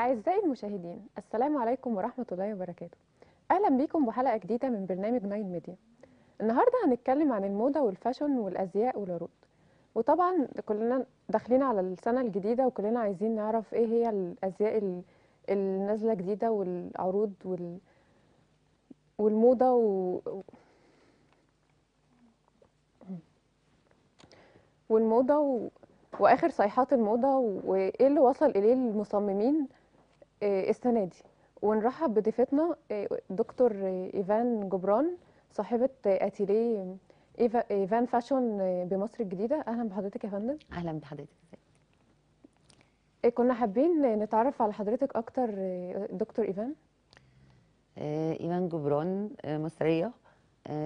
أعزائي المشاهدين السلام عليكم ورحمة الله وبركاته أهلا بيكم بحلقة جديدة من برنامج ناين ميديا النهاردة هنتكلم عن الموضة والفاشن والأزياء والعروض وطبعا كلنا داخلين على السنة الجديدة وكلنا عايزين نعرف إيه هي الأزياء النازلة جديدة والعروض وال... والموضة و... والموضة و... واخر صيحات الموضه وايه اللي وصل اليه المصممين آه، السنه دي ونرحب بضيفتنا آه، دكتور ايفان جبران صاحبه اتيليه ايفان فاشون آه، بمصر الجديده اهلا بحضرتك يا فندم اهلا بحضرتك كنا حابين نتعرف على حضرتك اكتر دكتور ايفان ايفان جبران مصريه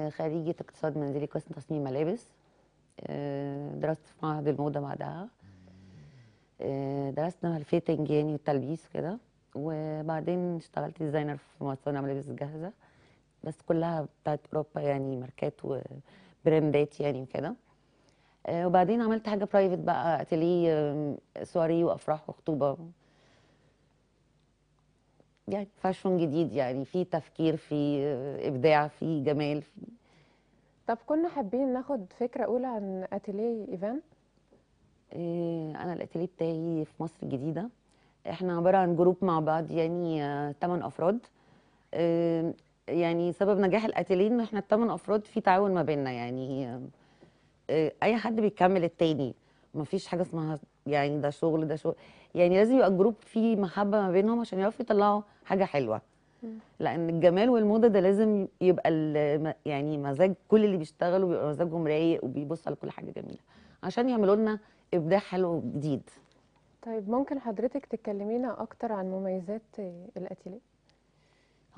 خريجه اقتصاد منزلي قسم تصميم ملابس درست في معهد الموضه بعدها درسنا الفيتنج يعني والتلبيس كده وبعدين اشتغلت ديزاينر في مصانع ملابس جاهزه بس كلها بتاعت اوروبا يعني ماركات وبراندات يعني وكده آه، وبعدين عملت حاجه برايفت بقى اتلي سواري وافراح وخطوبه يعني فاشون جديد يعني في تفكير في آه، ابداع في جمال في طب كنا حابين ناخد فكره اولى عن اتلي ايفان آه، انا الاتلي بتاعي في مصر الجديده احنا عباره عن جروب مع بعض يعني ثمان آه، افراد يعني سبب نجاح القاتلين ان احنا الثمان افراد في تعاون ما بيننا يعني آه، اي حد بيكمل التاني مفيش حاجه اسمها يعني ده شغل ده شغل يعني لازم يبقى الجروب فيه محبه ما بينهم عشان يعرفوا يطلعوا حاجه حلوه لان الجمال والموضه ده لازم يبقى يعني مزاج كل اللي بيشتغلوا بيبقى مزاجهم رايق وبيبص على كل حاجه جميله عشان يعملوا لنا ابداع حلو جديد طيب ممكن حضرتك تكلمينا اكتر عن مميزات الاتيلي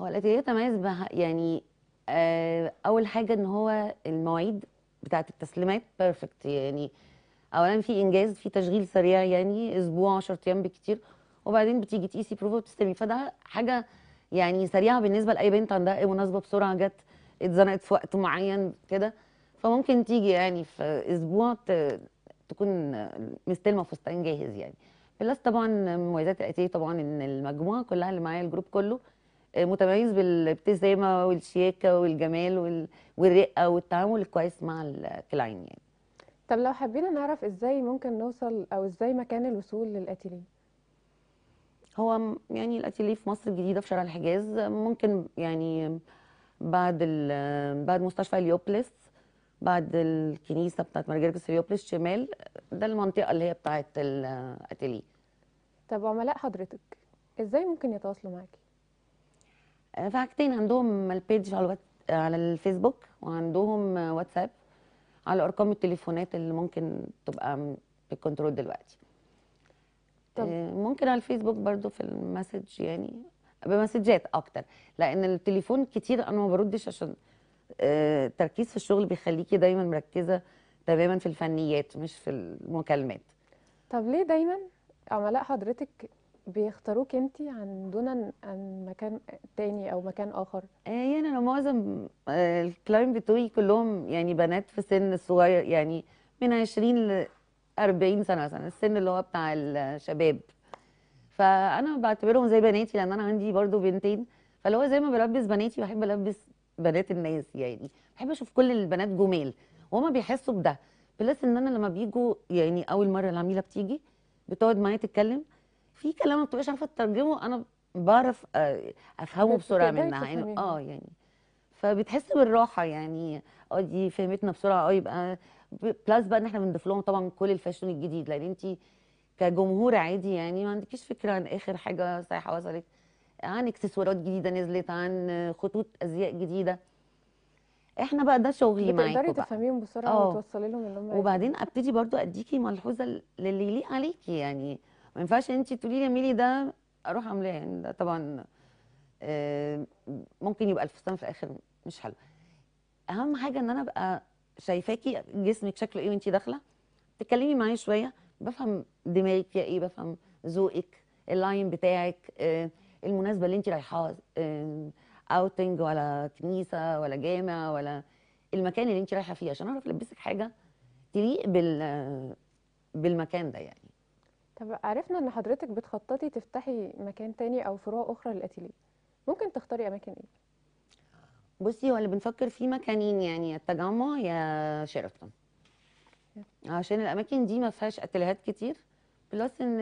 هو الاتيلي تميز بها يعني آه اول حاجه ان هو المواعيد بتاعه التسليمات بيرفكت يعني اولا في انجاز في تشغيل سريع يعني اسبوع 10 ايام بكتير وبعدين بتيجي تقيسي بروفا وتستلمي فده حاجه يعني سريعه بالنسبه لاي بنت عندها اي مناسبه بسرعه جت اتزنقت في وقت معين كده فممكن تيجي يعني في اسبوع تكون مستلمه فستان جاهز يعني بلس طبعا مميزات الاتيه طبعا ان المجموعه كلها اللي معايا الجروب كله آه، متميز بالابتسامه والشياكه والجمال والرقه والتعامل الكويس مع الكلاين يعني طب لو حبينا نعرف ازاي ممكن نوصل او ازاي مكان الوصول للاتيلي هو يعني الاتيلي في مصر الجديده في شارع الحجاز ممكن يعني بعد بعد مستشفى اليوبلس بعد الكنيسه بتاعت مارجريت سيوبلس شمال ده المنطقه اللي هي بتاعت الاتيلي طب عملاء حضرتك ازاي ممكن يتواصلوا معاكي آه، في حاجتين عندهم البيج على الوات... على الفيسبوك وعندهم واتساب على ارقام التليفونات اللي ممكن تبقى بالكنترول دلوقتي طب. آه، ممكن على الفيسبوك برضو في المسج يعني بمسجات اكتر لان التليفون كتير انا ما بردش عشان التركيز آه، في الشغل بيخليكي دايما مركزه تماما في الفنيات مش في المكالمات طب ليه دايما عملاء حضرتك بيختاروك انت عن دون عن مكان تاني او مكان اخر آه، يعني انا معظم آه، الكلاين بتوعي كلهم يعني بنات في سن الصغير يعني من 20 ل 40 سنه مثلا السن اللي هو بتاع الشباب فانا بعتبرهم زي بناتي لان انا عندي برضو بنتين فاللي هو زي ما بلبس بناتي بحب البس بنات الناس يعني بحب اشوف كل البنات جمال وهما بيحسوا بده بلس ان انا لما بيجوا يعني اول مره العميله بتيجي بتقعد معايا تتكلم في كلام ما بتبقاش عارفه تترجمه انا بعرف آه، افهمه بسرعه منها يعني اه يعني فبتحس بالراحه يعني اه دي فهمتنا بسرعه اه يبقى بلس بقى ان احنا بنضيف لهم طبعا كل الفاشون الجديد لان انت كجمهور عادي يعني ما عندكيش فكره عن اخر حاجه سايحه وصلت عن اكسسوارات جديده نزلت عن خطوط ازياء جديده احنا بقى ده شغلي معاكي بتقدري تفهميهم بسرعه آه. وتوصلي لهم اللي هم وبعدين ابتدي برضو اديكي ملحوظه للي يليق عليكي يعني ما ينفعش انت تقولي لي ميلي ده اروح عاملاه يعني ده طبعا آه، ممكن يبقى الفستان في الاخر مش حلو اهم حاجه ان انا ابقى شايفاكي جسمك شكله ايه وانت داخله تتكلمي معايا شويه بفهم دماغك يا ايه بفهم ذوقك اللاين بتاعك آه، المناسبه اللي انت رايحاها اوتنج ولا كنيسه ولا جامع ولا المكان اللي انت رايحه فيه عشان اعرف البسك حاجه تليق بال بالمكان ده يعني طب عرفنا ان حضرتك بتخططي تفتحي مكان تاني او فروع اخرى للاتيليه ممكن تختاري اماكن ايه بصي هو اللي بنفكر فيه مكانين يعني يا التجمع يا شيراتون عشان الاماكن دي ما فيهاش اتيليهات كتير بلس ان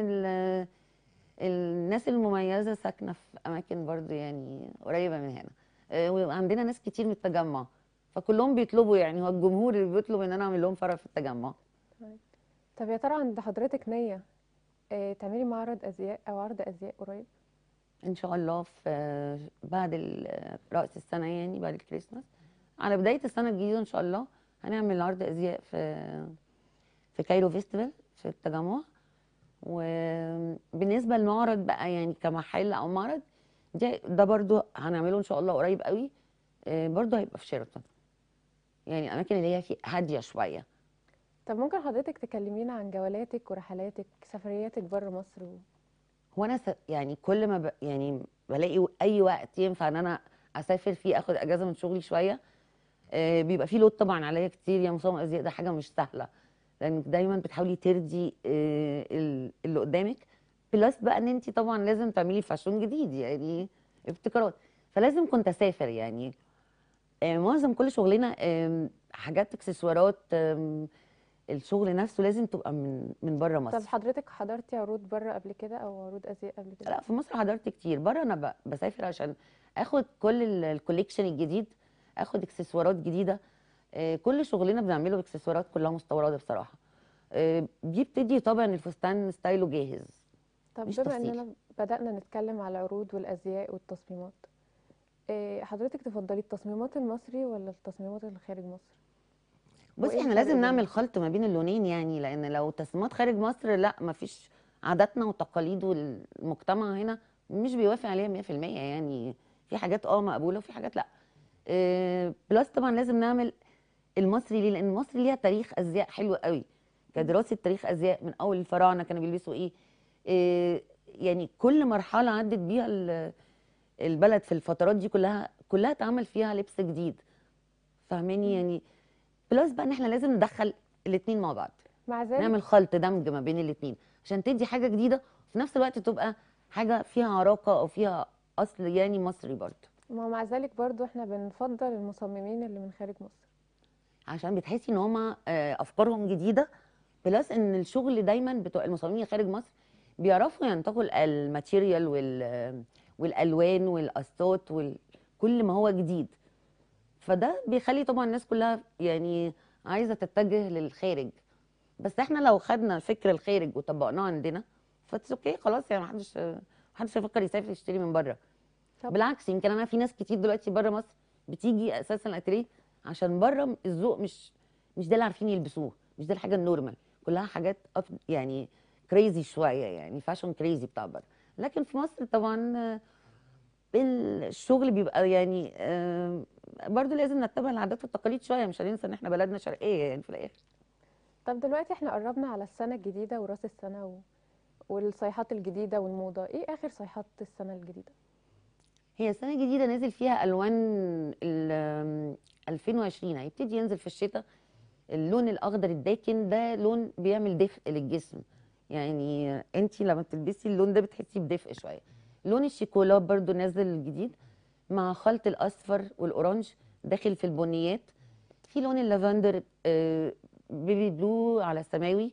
الناس المميزه ساكنه في اماكن برضو يعني قريبه من هنا آه، ويبقى عندنا ناس كتير من التجمع فكلهم بيطلبوا يعني هو الجمهور اللي بيطلب ان انا اعمل لهم فرح في التجمع طب يا ترى عند حضرتك نيه آه، تعملي معرض ازياء او عرض ازياء قريب ان شاء الله في آه، بعد راس السنه يعني بعد الكريسماس على بدايه السنه الجديده ان شاء الله هنعمل عرض ازياء في في كايرو فيستيفال في التجمع وبالنسبه للمعرض بقى يعني كمحل او معرض ده ده برضو هنعمله ان شاء الله قريب قوي آه، برضو هيبقى في شيراتون يعني اماكن اللي هي هاديه شويه طب ممكن حضرتك تكلمينا عن جولاتك ورحلاتك سفرياتك بره مصر و... هو انا س... يعني كل ما ب... يعني بلاقي اي وقت ينفع ان انا اسافر فيه اخد اجازه من شغلي شويه آه، بيبقى فيه لود طبعا عليا كتير يا مصمم ازياء ده حاجه مش سهله لانك دايما بتحاولي تردي آه، اللي قدامك بلس بقى ان انت طبعا لازم تعملي فاشون جديد يعني ابتكارات فلازم كنت اسافر يعني آه، معظم كل شغلنا حاجات اكسسوارات الشغل نفسه لازم تبقى من من بره مصر طب حضرتك حضرتي عروض بره قبل كده او عروض ازياء قبل كده لا في مصر حضرت كتير بره انا بسافر عشان اخد كل الكوليكشن الجديد اخد اكسسوارات جديده آه، كل شغلنا بنعمله باكسسوارات كلها مستورده بصراحه بيبتدي آه، طبعا الفستان ستايله جاهز طب بما اننا بدانا نتكلم على العروض والازياء والتصميمات آه، حضرتك تفضلي التصميمات المصري ولا التصميمات اللي خارج مصر بصي احنا لازم نعمل خلط ما بين اللونين يعني لان لو تصميمات خارج مصر لا ما فيش عاداتنا وتقاليد والمجتمع هنا مش بيوافق عليها 100% يعني في حاجات اه مقبوله وفي حاجات لا بلس طبعا لازم نعمل المصري ليه لان مصر ليها تاريخ ازياء حلو قوي كدراسه تاريخ ازياء من اول الفراعنه كانوا بيلبسوا ايه, إيه يعني كل مرحله عدت بيها البلد في الفترات دي كلها كلها اتعمل فيها لبس جديد فاهماني يعني بلس بقى ان احنا لازم ندخل الاثنين مع بعض مع ذلك نعمل خلط دمج ما بين الاثنين عشان تدي حاجه جديده وفي نفس الوقت تبقى حاجه فيها عراقه او فيها اصل يعني مصري برضه ما مع ذلك برضه احنا بنفضل المصممين اللي من خارج مصر عشان بتحسي ان هما آه، افكارهم جديده بلس ان الشغل دايما بتوع المصممين خارج مصر بيعرفوا ينتقوا الماتيريال والالوان والاسطات وكل ما هو جديد فده بيخلي طبعا الناس كلها يعني عايزه تتجه للخارج بس احنا لو خدنا فكر الخارج وطبقناه عندنا فاتس اوكي خلاص يعني محدش محدش هيفكر يسافر يشتري من بره بالعكس يمكن انا في ناس كتير دلوقتي بره مصر بتيجي اساسا الاتريه عشان بره الذوق مش مش ده اللي عارفين يلبسوه مش ده الحاجه النورمال كلها حاجات يعني كريزي شويه يعني فاشن كريزي بتاع بره لكن في مصر طبعا الشغل بيبقى يعني آه، برضو لازم نتبع العادات والتقاليد شويه مش هننسى ان احنا بلدنا شرقيه يعني في الاخر طب دلوقتي احنا قربنا على السنه الجديده وراس السنه و... والصيحات الجديده والموضه ايه اخر صيحات السنه الجديده هي السنه الجديده نازل فيها الوان 2020 هيبتدي ينزل في الشتاء اللون الاخضر الداكن ده لون بيعمل دفء للجسم يعني انت لما بتلبسي اللون ده بتحسي بدفء شويه لون الشيكولا برده نازل جديد مع خلط الاصفر والاورانج داخل في البنيات في لون اللافندر بيبي آه، بلو على سماوي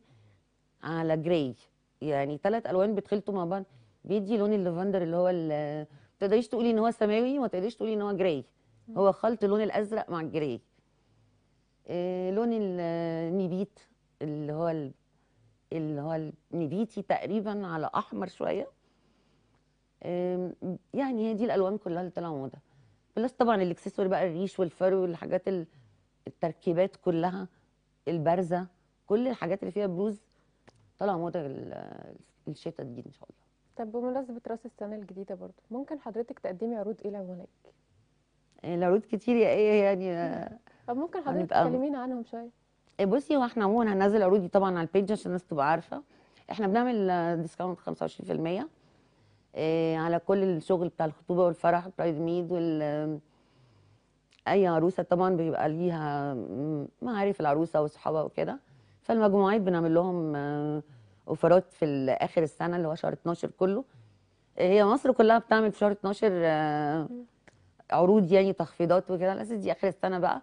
على جراي يعني ثلاث الوان بتخلطوا مع بعض بيدي لون اللافندر اللي هو ما تقدريش تقولي ان هو سماوي وما تقدريش تقولي ان هو جراي هو خلط اللون الازرق مع الجراي إيه لون النبيت اللي هو اللي هو النبيتي تقريبا على احمر شويه إيه يعني هي دي الالوان كلها اللي طالعه موضه بلس طبعا الاكسسوار بقى الريش والفرو والحاجات التركيبات كلها البارزه كل الحاجات اللي فيها بروز طالعه موضه الشتا دي ان شاء الله طب بمناسبه راس السنه الجديده برضو ممكن حضرتك تقدمي عروض ايه لعملائك العروض آه، كتير يا ايه يعني آه، طب ممكن حضرتك تكلمينا عنهم شويه آه، بصي هو احنا عموما هننزل عروضي طبعا على البيج عشان الناس تبقى عارفه احنا بنعمل ديسكاونت 25% إيه على كل الشغل بتاع الخطوبه والفرح والبرايد ميد وال اي عروسه طبعا بيبقى ليها معارف العروسه وصحابها وكده فالمجموعات بنعمل لهم اوفرات في اخر السنه اللي هو شهر 12 كله هي مصر كلها بتعمل في شهر 12 عروض يعني تخفيضات وكده على اساس دي اخر السنه بقى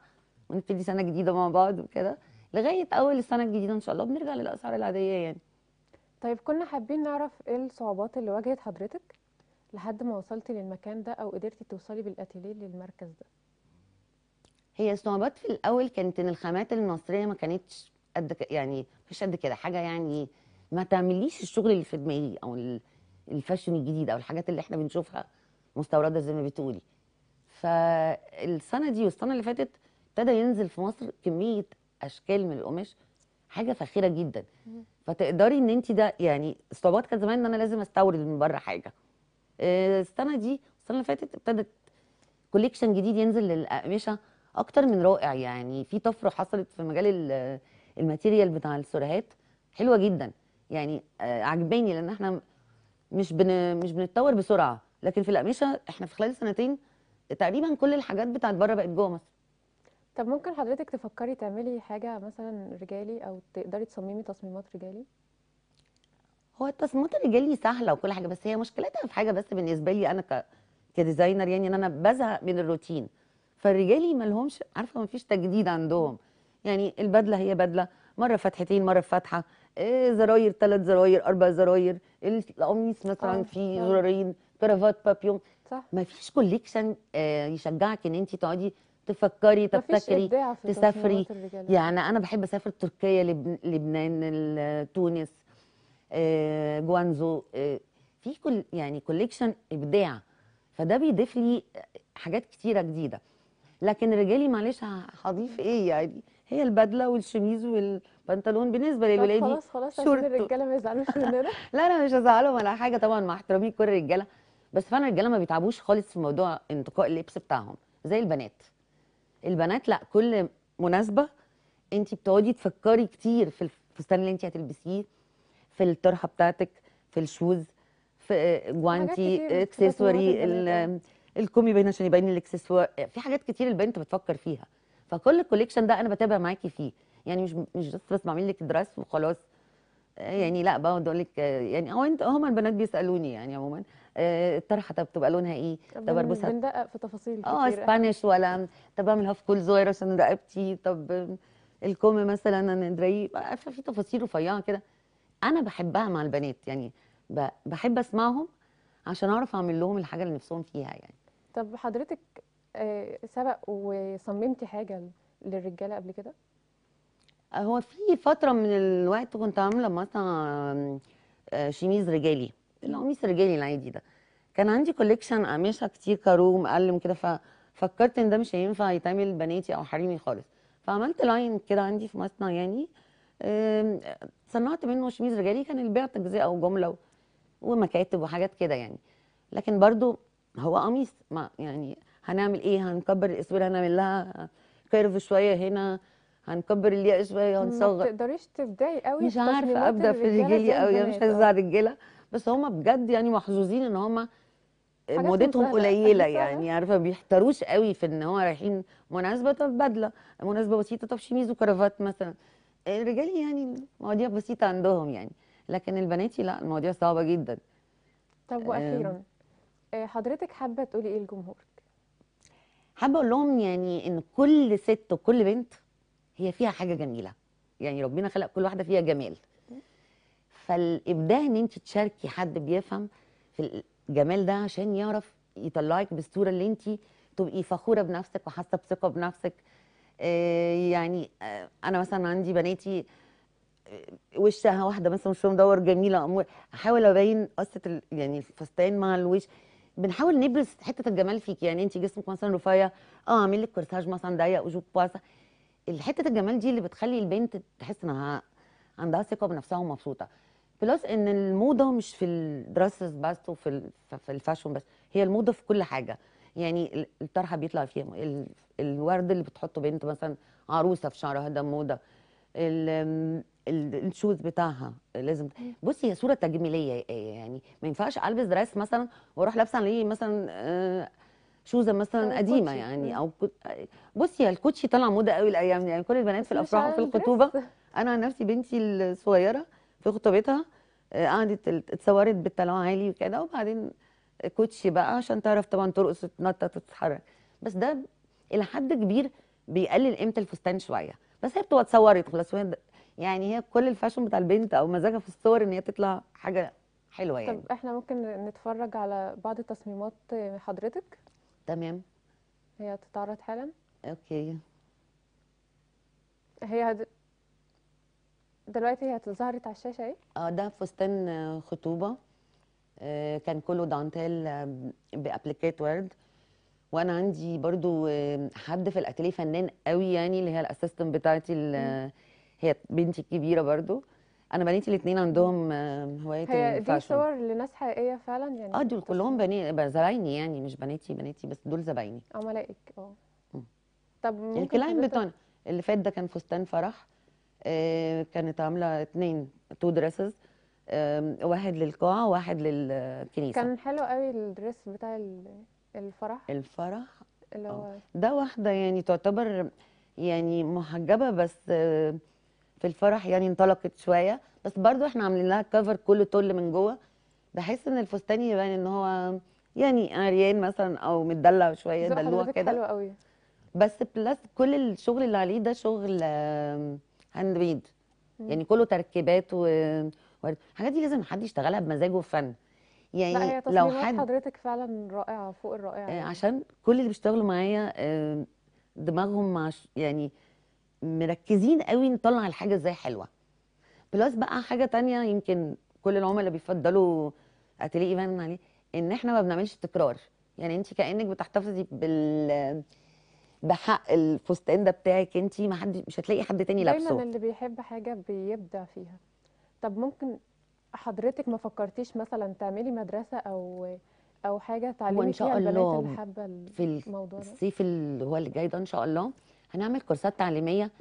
ونبتدي سنه جديده مع بعض وكده لغايه اول السنه الجديده ان شاء الله بنرجع للاسعار العاديه يعني طيب كنا حابين نعرف ايه الصعوبات اللي واجهت حضرتك لحد ما وصلتي للمكان ده او قدرتي توصلي بالاتيليه للمركز ده هي الصعوبات في الاول كانت ان الخامات المصريه ما كانتش قد يعني مش قد كده حاجه يعني ما تعمليش الشغل اللي في دماغي او الفاشن الجديد او الحاجات اللي احنا بنشوفها مستورده زي ما بتقولي فالسنه دي والسنه اللي فاتت ابتدى ينزل في مصر كميه اشكال من القماش حاجه فاخره جدا فتقدري ان انت ده يعني الصعوبات كانت زمان ان انا لازم استورد من بره حاجه آه، السنه دي السنه اللي فاتت ابتدت كوليكشن جديد ينزل للاقمشه اكتر من رائع يعني في طفره حصلت في مجال الماتيريال بتاع السرهات حلوه جدا يعني آه، عجباني لان احنا مش بن مش بنتطور بسرعه لكن في الاقمشه احنا في خلال سنتين تقريبا كل الحاجات بتاعت بره بقت جوه مصر طب ممكن حضرتك تفكري تعملي حاجه مثلا رجالي او تقدري تصممي تصميمات رجالي هو التصميمات الرجالي سهله وكل حاجه بس هي مشكلتها في حاجه بس بالنسبه لي انا ك... كديزاينر يعني ان انا بزهق من الروتين فالرجالي ما لهمش عارفه ما فيش تجديد عندهم يعني البدله هي بدله مره فتحتين مره فتحه إيه زراير ثلاث زراير اربع زراير القميص مثلا آه، فيه آه. زرارين كرافات بابيوم صح ما فيش كوليكشن آه، يشجعك ان انت تقعدي تفكري تبتكري تسافري يعني انا بحب اسافر تركيا لبنان تونس آه، جوانزو آه، في كل يعني كوليكشن ابداع فده بيضيف لي حاجات كتيره جديده لكن رجالي معلش هضيف ايه يعني هي البدله والشميز والبنطلون بالنسبه للولادي خلاص خلاص عشان الرجاله ما يزعلوش مننا لا انا مش هزعلهم ولا حاجه طبعا مع احترامي كل الرجاله بس فعلا الرجاله ما بيتعبوش خالص في موضوع انتقاء اللبس بتاعهم زي البنات البنات لا كل مناسبه انت بتقعدي تفكري كتير في الفستان اللي انت هتلبسيه في الطرحه بتاعتك في الشوز في جوانتي اكسسوري الكومي باين عشان يبين الاكسسوار في حاجات كتير البنت بتفكر فيها فكل الكوليكشن ده انا بتابع معاكي فيه يعني مش مش بس بعمل لك دراس وخلاص يعني لا بقعد اقول لك يعني هو انت هما البنات بيسالوني يعني عموما آه، الطرحه طب تبقى لونها ايه طب اربسها بندقق في تفاصيل آه، كتير اه اسبانيش ولا طب اعملها في كول صغير عشان رقبتي طب الكم مثلا انا ندريه عارفه في تفاصيل رفيعه كده انا بحبها مع البنات يعني بحب اسمعهم عشان اعرف اعمل لهم الحاجه اللي نفسهم فيها يعني طب حضرتك آه، سبق وصممتي حاجه للرجاله قبل كده هو في فتره من الوقت كنت عامله مثلا شميز رجالي القميص الرجالي العادي ده كان عندي كوليكشن قماشة كتير كارو مقلم كده ففكرت ان ده مش هينفع يتعمل بناتي او حريمي خالص فعملت لاين كده عندي في مصنع يعني صنعت منه شميز رجالي كان البيع تجزئه او جمله ومكاتب وحاجات كده يعني لكن برضو هو قميص ما يعني هنعمل ايه هنكبر الاسوار هنعمل لها كيرف شويه هنا هنكبر الياقه شويه هنصغر ما تقدريش تبداي قوي مش عارفه ابدا في رجالي قوي مش عايزه الرجاله بس هم بجد يعني محظوظين ان هم مدتهم قليله أيوة يعني عارفه ما بيحتروش قوي في ان هو رايحين مناسبه طب بدله مناسبه بسيطه طب شميز وكرافات مثلا الرجال يعني مواضيع بسيطه عندهم يعني لكن البناتي لا المواضيع صعبه جدا طب واخيرا آه، حضرتك حابه تقولي ايه لجمهورك حابه اقول لهم يعني ان كل ست وكل بنت هي فيها حاجه جميله يعني ربنا خلق كل واحده فيها جمال فالابداع ان انت تشاركي حد بيفهم في الجمال ده عشان يعرف يطلعك بالصوره اللي انت تبقي فخوره بنفسك وحاسه بثقه بنفسك آه، يعني آه، انا مثلا عندي بناتي آه، وشها واحده مثلا وشهم مدور جميله امور احاول ابين قصه يعني الفستان مع الوش بنحاول نبرز حته الجمال فيك يعني انت جسمك مثلا رفيع اه اعمل لك كورساج مثلا ضيق وجوب واسع حته الجمال دي اللي بتخلي البنت تحس انها عندها ثقه بنفسها ومبسوطه بلس ان الموضه مش في الدراسز بس وفي في الفاشون بس هي الموضه في كل حاجه يعني الطرحه بيطلع فيها الورد اللي بتحطه بنت مثلا عروسه في شعرها ده موضه الشوز بتاعها لازم بصي هي صوره تجميليه آه، يعني ما ينفعش البس دريس مثلا واروح لابسه عليه مثلا آه، شوزه مثلا قديمه يعني او آه، بصي الكوتشي طالع موضه قوي الايام دي يعني كل البنات في الافراح وفي الخطوبه انا عن نفسي بنتي الصغيره في خطوبتها آه، قعدت اتصورت بالتلوع عالي وكده وبعدين كوتشي بقى عشان تعرف طبعا ترقص تتنطط وتتحرك بس ده الى حد كبير بيقلل قيمه الفستان شويه بس هي بتبقى اتصورت خلاص يعني هي كل الفاشن بتاع البنت او مزاجها في الصور ان هي تطلع حاجه حلوه يعني طب احنا ممكن نتفرج على بعض تصميمات حضرتك تمام هي تتعرض حالا اوكي هي هد... دلوقتي هي ظهرت على الشاشه اهي اه ده فستان آه، خطوبه آه، كان كله دانتيل آه، بابليكيت ورد وانا عندي برضو حد في الاتيليه فنان قوي يعني اللي هي الاسيستنت بتاعتي هي بنتي الكبيره برضو انا بنيتي الاثنين عندهم هوايه الفاشن. دي صور لناس حقيقيه فعلا يعني اه دول كلهم بني زبايني يعني مش بناتي بناتي بس دول زبايني عملائك اه طب الكلاين بتاعنا اللي فات ده كان فستان فرح آه، كانت عامله اثنين تو دريسز واحد للقاعه واحد للكنيسه كان حلو قوي الدريس بتاع الفرح الفرح اللي آه. هو ده واحده يعني تعتبر يعني محجبه بس آه، في الفرح يعني انطلقت شويه بس برضو احنا عاملين لها كفر كله طول من جوه بحيث ان الفستان يبان ان هو يعني عريان مثلا او متدلع شويه دلوع كده حلو قوي بس بلس كل الشغل اللي عليه ده شغل هاند ميد يعني كله تركيبات و الحاجات دي لازم حد يشتغلها بمزاجه وفن يعني لا هي لو حد حضرتك فعلا رائعه فوق الرائعه آه، يعني. عشان كل اللي بيشتغلوا معايا آه، دماغهم مع يعني مركزين قوي نطلع الحاجه ازاي حلوه بلس بقى حاجه تانية يمكن كل العملاء بيفضلوا اتليه ايفان عليه ان احنا ما بنعملش تكرار يعني انت كانك بتحتفظي بال بحق الفستان ده بتاعك انت ما حد مش هتلاقي حد تاني لابسه دايما اللي بيحب حاجه بيبدع فيها طب ممكن حضرتك ما فكرتيش مثلا تعملي مدرسه او او حاجه تعلمي فيها البنات اللي حابه الموضوع ده في الصيف اللي هو اللي جاي ده ان شاء الله هنعمل كورسات تعليميه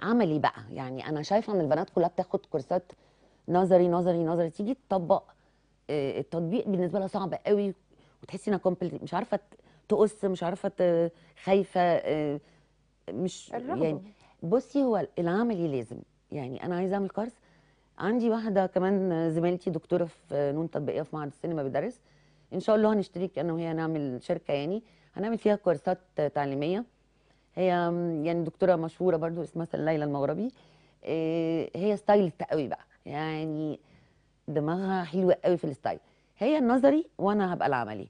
عملي بقى يعني انا شايفه ان البنات كلها بتاخد كورسات نظري نظري نظري تيجي تطبق آه، التطبيق بالنسبه لها صعب قوي وتحسي انها مش عارفه تقص مش عارفه خايفه آه، مش الرغبة. يعني بصي هو العملي لازم يعني انا عايزه اعمل كارس عندي واحده كمان زميلتي دكتوره في نون تطبيقيه في معهد السينما بدرس ان شاء الله هنشترك انا وهي نعمل شركه يعني هنعمل فيها كورسات تعليميه هي يعني دكتوره مشهوره برضو اسمها ليلى المغربي آه، هي ستايل قوي بقى يعني دماغها حلوه قوي في الستايل هي النظري وانا هبقى العملي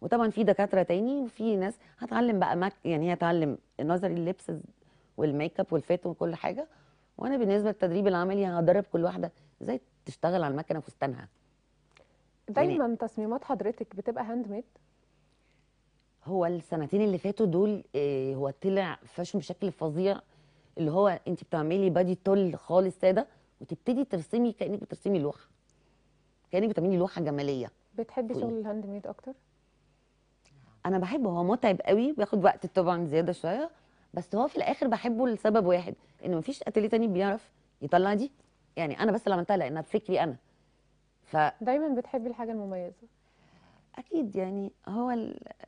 وطبعا في دكاتره تاني وفي ناس هتعلم بقى مك... يعني هي هتعلم النظري اللبس والميك اب والفيت وكل حاجه وانا بالنسبه للتدريب العملي هدرب كل واحده ازاي تشتغل على المكنه فستانها يعني دايما يعني تصميمات حضرتك بتبقى هاند ميد هو السنتين اللي فاتوا دول إيه هو طلع فاشن بشكل فظيع اللي هو انت بتعملي بادي تول خالص ساده وتبتدي ترسمي كانك بترسمي لوحه كانك بتعملي لوحه جماليه بتحبي شغل الهاند ميد اكتر انا بحبه هو متعب قوي بياخد وقت طبعا زياده شويه بس هو في الاخر بحبه لسبب واحد ان مفيش اتليه تاني بيعرف يطلع دي يعني انا بس اللي عملتها لانها بفكري انا ف دايما بتحبي الحاجه المميزه اكيد يعني هو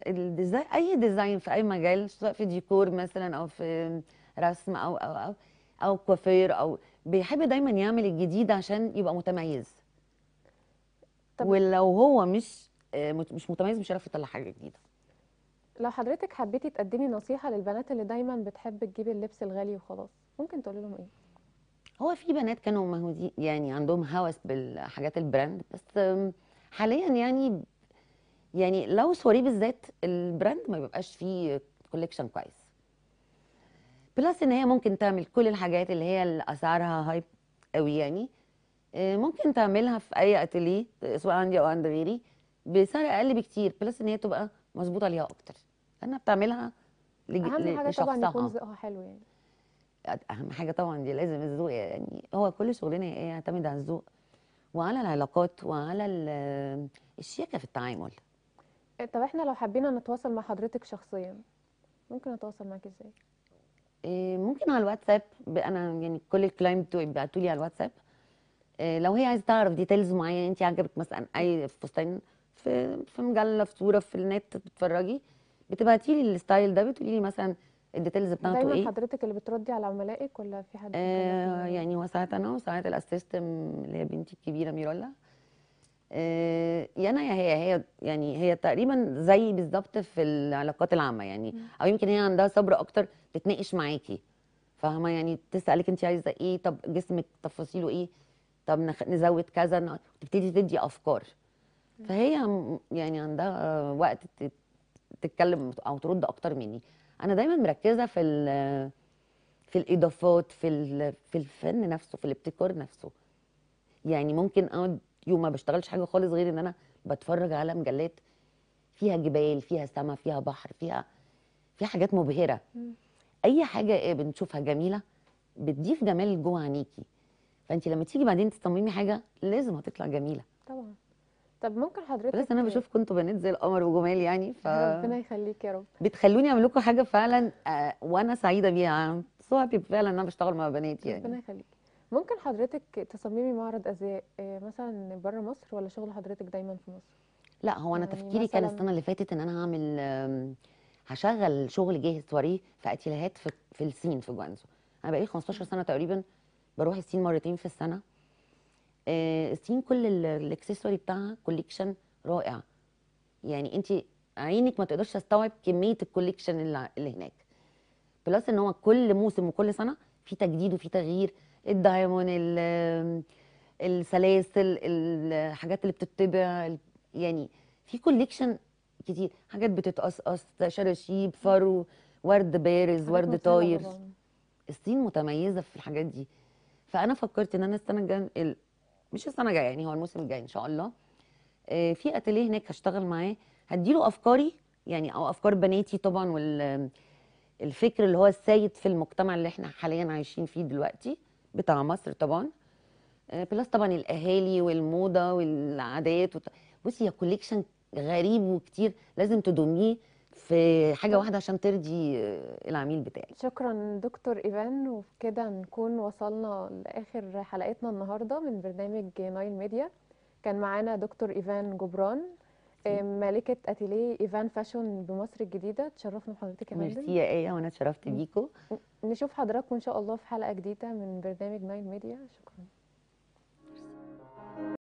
الديزاين اي ديزاين في اي مجال سواء في ديكور مثلا او في رسم او او او او كوافير او بيحب دايما يعمل الجديد عشان يبقى متميز طب ولو هو مش آه، مش متميز مش هيعرف يطلع حاجه جديده لو حضرتك حبيتي تقدمي نصيحة للبنات اللي دايما بتحب تجيب اللبس الغالي وخلاص ممكن تقولي لهم ايه؟ هو في بنات كانوا مهودي يعني عندهم هوس بالحاجات البراند بس حاليا يعني يعني لو سوري بالذات البراند ما بيبقاش فيه كوليكشن كويس بلس ان هي ممكن تعمل كل الحاجات اللي هي اللي اسعارها هايب قوي يعني ممكن تعملها في اي اتيليه سواء عندي او عند غيري بسعر اقل بكتير بلس ان هي تبقى مظبوطه ليها اكتر انا بتعملها لج... اهم حاجه لشخصها. طبعا يكون ذوقها حلو يعني اهم حاجه طبعا دي لازم الذوق يعني هو كل شغلنا ايه يعتمد على الذوق وعلى العلاقات وعلى الشياكه في التعامل إيه، طب احنا لو حبينا نتواصل مع حضرتك شخصيا ممكن نتواصل معاكي ازاي إيه ممكن على الواتساب انا يعني كل الكلاينت بتوعي بيبعتوا لي على الواتساب إيه لو هي عايزه تعرف ديتيلز معينه انت عجبك مثلا اي فستان في في مجله في صوره في النت بتتفرجي بتبعتي لي الستايل ده بتقولي لي مثلا الديتيلز بتاعته دايما ايه دايما حضرتك اللي بتردي على عملائك ولا في حد آه يعني هو ساعات انا وساعات الاسيستم اللي هي بنتي الكبيره ميرولا آه يا انا يا هي هي يعني هي تقريبا زي بالظبط في العلاقات العامه يعني م. او يمكن هي عندها صبر اكتر تتناقش معاكي فاهمه يعني تسالك انت عايزه ايه طب جسمك تفاصيله ايه طب نزود كذا تبتدي تدي افكار فهي يعني عندها وقت تتكلم او ترد اكتر مني انا دايما مركزه في في الاضافات في في الفن نفسه في الابتكار نفسه يعني ممكن اقعد يوم ما بشتغلش حاجه خالص غير ان انا بتفرج على مجلات فيها جبال فيها سما فيها بحر فيها فيها حاجات مبهره اي حاجه بنشوفها جميله بتضيف جمال جوه عينيكي فانت لما تيجي بعدين تصممي حاجه لازم هتطلع جميله طبعا طب ممكن حضرتك بس انا بشوف كنتوا بنات زي القمر وجمال يعني ف ربنا يخليك يا رب بتخلوني اعمل لكم حاجه فعلا آه، وانا سعيده بيها سو هابي فعلا انا بشتغل مع بنات يعني ربنا يخليك ممكن حضرتك تصممي معرض ازياء آه، مثلا بره مصر ولا شغل حضرتك دايما في مصر لا هو انا يعني تفكيري كان السنه اللي فاتت ان انا هعمل هشغل شغل جاهز وريه في اتيلاهات في, في الصين في جوانزو انا بقالي 15 سنه تقريبا بروح الصين مرتين في السنه الصين آه، كل الاكسسوري بتاعها كوليكشن رائع يعني انت عينك ما تقدرش تستوعب كميه الكوليكشن اللي, هناك بلس ان هو كل موسم وكل سنه في تجديد وفي تغيير الدايمون السلاسل الحاجات اللي بتتبع يعني في كوليكشن كتير حاجات بتتقصقص شراشيب فرو ورد بارز ورد طاير الصين متميزه في الحاجات دي فانا فكرت ان انا السنه الجايه مش السنه الجايه يعني هو الموسم الجاي ان شاء الله آه، في اتيليه هناك هشتغل معاه هديله افكاري يعني او افكار بناتي طبعا والفكر اللي هو السيد في المجتمع اللي احنا حاليا عايشين فيه دلوقتي بتاع مصر طبعا آه، بلس طبعا الاهالي والموضه والعادات وت... بصي هي كوليكشن غريب وكتير لازم تدوميه في حاجه واحده عشان ترضي العميل بتاعي شكرا دكتور ايفان وبكده نكون وصلنا لاخر حلقتنا النهارده من برنامج نايل ميديا كان معانا دكتور ايفان جبران مالكه آه، اتيليه ايفان فاشون بمصر الجديده تشرفنا بحضرتك يا ميرسي يا ايه وانا اتشرفت بيكو نشوف حضراتكم ان شاء الله في حلقه جديده من برنامج نايل ميديا شكرا